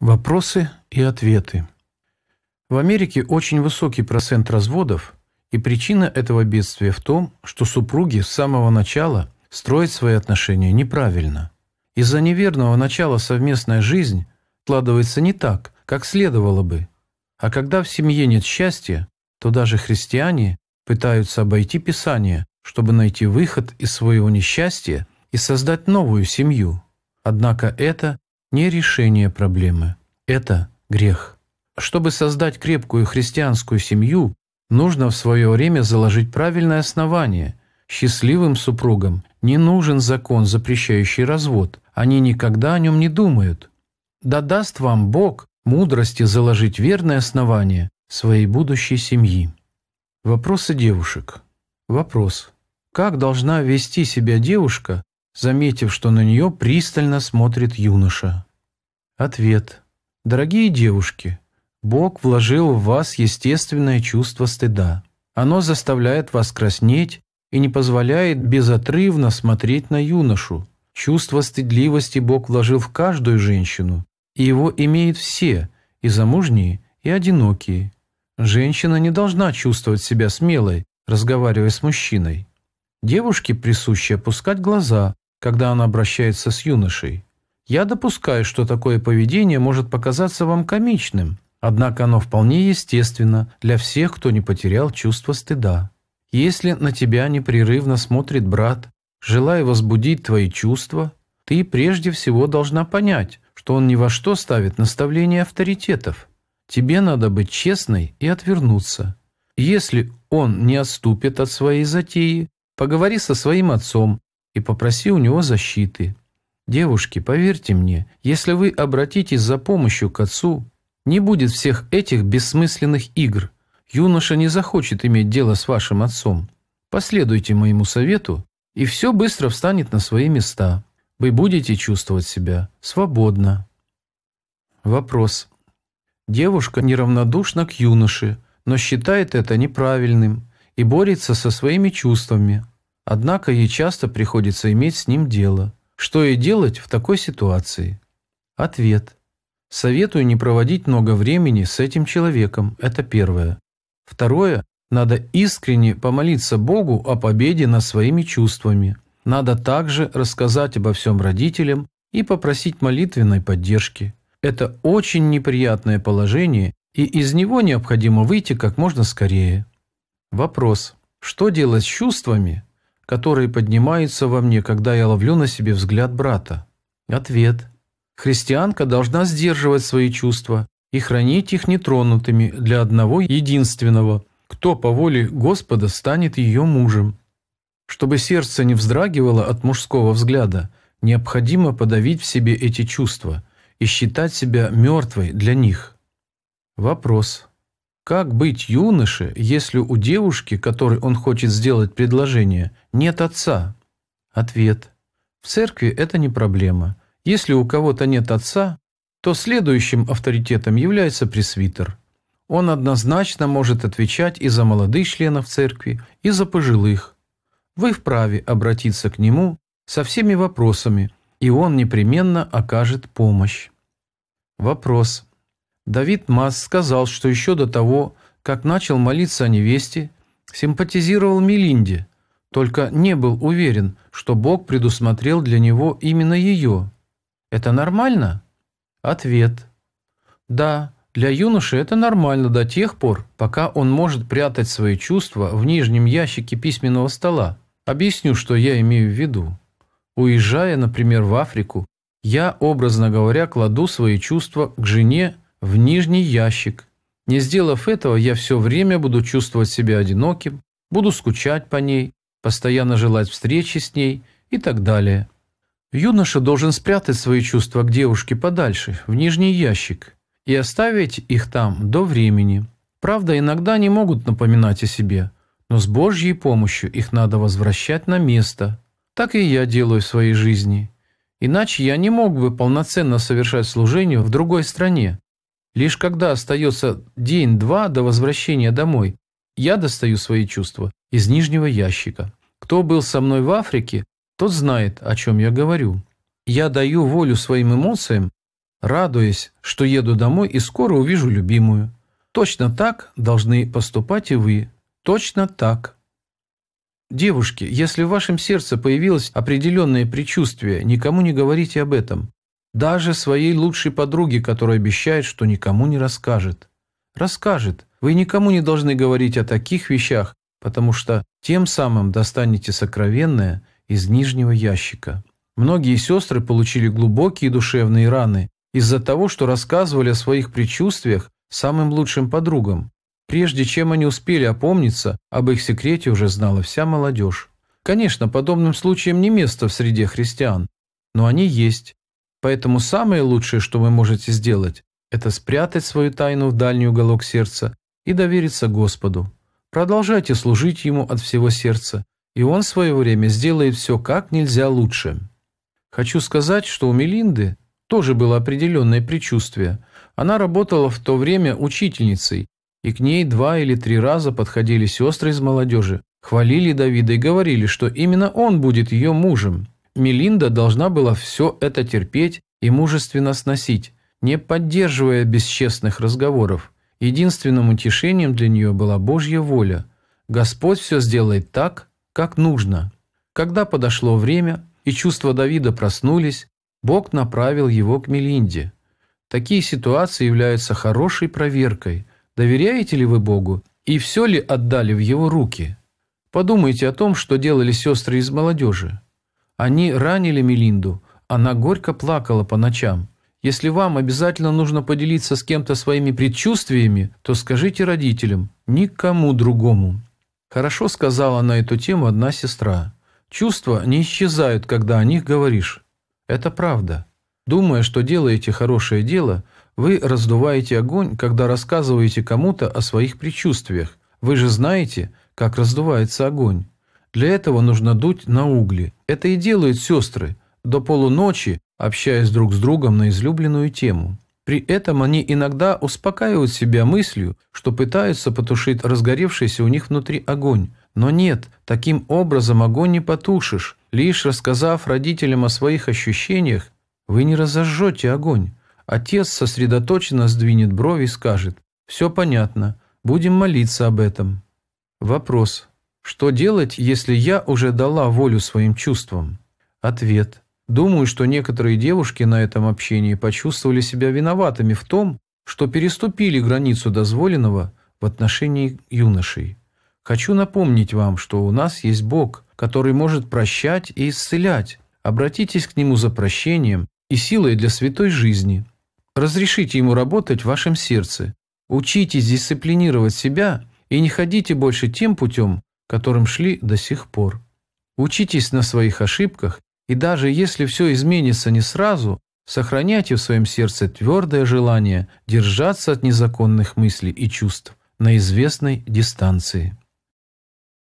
Вопросы и ответы. В Америке очень высокий процент разводов, и причина этого бедствия в том, что супруги с самого начала строят свои отношения неправильно. Из-за неверного начала совместная жизнь складывается не так, как следовало бы. А когда в семье нет счастья, то даже христиане пытаются обойти Писание, чтобы найти выход из своего несчастья и создать новую семью. Однако это не решение проблемы. Это грех. Чтобы создать крепкую христианскую семью, нужно в свое время заложить правильное основание. Счастливым супругам не нужен закон, запрещающий развод. Они никогда о нем не думают. Да даст вам Бог мудрости заложить верное основание своей будущей семьи. Вопросы девушек. Вопрос. Как должна вести себя девушка, заметив, что на нее пристально смотрит юноша. Ответ. «Дорогие девушки, Бог вложил в вас естественное чувство стыда. Оно заставляет вас краснеть и не позволяет безотрывно смотреть на юношу. Чувство стыдливости Бог вложил в каждую женщину, и его имеют все, и замужние, и одинокие. Женщина не должна чувствовать себя смелой, разговаривая с мужчиной. Девушке присуще опускать глаза, когда она обращается с юношей. Я допускаю, что такое поведение может показаться вам комичным, однако оно вполне естественно для всех, кто не потерял чувство стыда. Если на тебя непрерывно смотрит брат, желая возбудить твои чувства, ты прежде всего должна понять, что он ни во что ставит наставление авторитетов. Тебе надо быть честной и отвернуться. Если он не отступит от своей затеи, поговори со своим отцом и попроси у него защиты. Девушки, поверьте мне, если вы обратитесь за помощью к отцу, не будет всех этих бессмысленных игр. Юноша не захочет иметь дело с вашим отцом. Последуйте моему совету, и все быстро встанет на свои места. Вы будете чувствовать себя свободно. Вопрос. Девушка неравнодушна к юноше, но считает это неправильным и борется со своими чувствами. Однако ей часто приходится иметь с ним дело. Что ей делать в такой ситуации? Ответ. Советую не проводить много времени с этим человеком, это первое. Второе. Надо искренне помолиться Богу о победе над своими чувствами. Надо также рассказать обо всем родителям и попросить молитвенной поддержки. Это очень неприятное положение, и из него необходимо выйти как можно скорее. Вопрос. Что делать с чувствами, которые поднимаются во мне, когда я ловлю на себе взгляд брата? Ответ. Христианка должна сдерживать свои чувства и хранить их нетронутыми для одного единственного, кто по воле Господа станет ее мужем. Чтобы сердце не вздрагивало от мужского взгляда, необходимо подавить в себе эти чувства и считать себя мертвой для них. Вопрос. Как быть юноше, если у девушки, которой он хочет сделать предложение, нет отца? Ответ. В церкви это не проблема. Если у кого-то нет отца, то следующим авторитетом является пресвитер. Он однозначно может отвечать и за молодых членов церкви, и за пожилых. Вы вправе обратиться к нему со всеми вопросами, и он непременно окажет помощь. Вопрос. Давид Масс сказал, что еще до того, как начал молиться о невесте, симпатизировал Мелинде, только не был уверен, что Бог предусмотрел для него именно ее. Это нормально? Ответ. Да, для юноши это нормально до тех пор, пока он может прятать свои чувства в нижнем ящике письменного стола. Объясню, что я имею в виду. Уезжая, например, в Африку, я, образно говоря, кладу свои чувства к жене, в нижний ящик. Не сделав этого, я все время буду чувствовать себя одиноким, буду скучать по ней, постоянно желать встречи с ней и так далее. Юноша должен спрятать свои чувства к девушке подальше, в нижний ящик, и оставить их там до времени. Правда, иногда они могут напоминать о себе, но с Божьей помощью их надо возвращать на место. Так и я делаю в своей жизни. Иначе я не мог бы полноценно совершать служение в другой стране, Лишь когда остается день-два до возвращения домой, я достаю свои чувства из нижнего ящика. Кто был со мной в Африке, тот знает, о чем я говорю. Я даю волю своим эмоциям, радуясь, что еду домой и скоро увижу любимую. Точно так должны поступать и вы. Точно так. Девушки, если в вашем сердце появилось определенное предчувствие, никому не говорите об этом. Даже своей лучшей подруге, которая обещает, что никому не расскажет. Расскажет. Вы никому не должны говорить о таких вещах, потому что тем самым достанете сокровенное из нижнего ящика. Многие сестры получили глубокие душевные раны из-за того, что рассказывали о своих предчувствиях самым лучшим подругам. Прежде чем они успели опомниться, об их секрете уже знала вся молодежь. Конечно, подобным случаям не место в среде христиан, но они есть, Поэтому самое лучшее, что вы можете сделать, это спрятать свою тайну в дальний уголок сердца и довериться Господу. Продолжайте служить Ему от всего сердца, и Он в свое время сделает все как нельзя лучше. Хочу сказать, что у Мелинды тоже было определенное предчувствие. Она работала в то время учительницей, и к ней два или три раза подходили сестры из молодежи, хвалили Давида и говорили, что именно он будет ее мужем. Мелинда должна была все это терпеть и мужественно сносить, не поддерживая бесчестных разговоров. Единственным утешением для нее была Божья воля. Господь все сделает так, как нужно. Когда подошло время, и чувства Давида проснулись, Бог направил его к Мелинде. Такие ситуации являются хорошей проверкой. Доверяете ли вы Богу и все ли отдали в его руки? Подумайте о том, что делали сестры из молодежи. Они ранили Мелинду. Она горько плакала по ночам. Если вам обязательно нужно поделиться с кем-то своими предчувствиями, то скажите родителям, никому другому». Хорошо сказала на эту тему одна сестра. «Чувства не исчезают, когда о них говоришь. Это правда. Думая, что делаете хорошее дело, вы раздуваете огонь, когда рассказываете кому-то о своих предчувствиях. Вы же знаете, как раздувается огонь. Для этого нужно дуть на угли. Это и делают сестры. До полуночи, общаясь друг с другом на излюбленную тему. При этом они иногда успокаивают себя мыслью, что пытаются потушить разгоревшийся у них внутри огонь. Но нет, таким образом огонь не потушишь. Лишь рассказав родителям о своих ощущениях, вы не разожжете огонь. Отец сосредоточенно сдвинет брови и скажет «Все понятно, будем молиться об этом». Вопрос. Что делать, если я уже дала волю своим чувствам? Ответ. Думаю, что некоторые девушки на этом общении почувствовали себя виноватыми в том, что переступили границу дозволенного в отношении юношей. Хочу напомнить вам, что у нас есть Бог, который может прощать и исцелять. Обратитесь к Нему за прощением и силой для святой жизни. Разрешите Ему работать в вашем сердце. Учитесь дисциплинировать себя и не ходите больше тем путем, которым шли до сих пор. Учитесь на своих ошибках, и даже если все изменится не сразу, сохраняйте в своем сердце твердое желание держаться от незаконных мыслей и чувств на известной дистанции.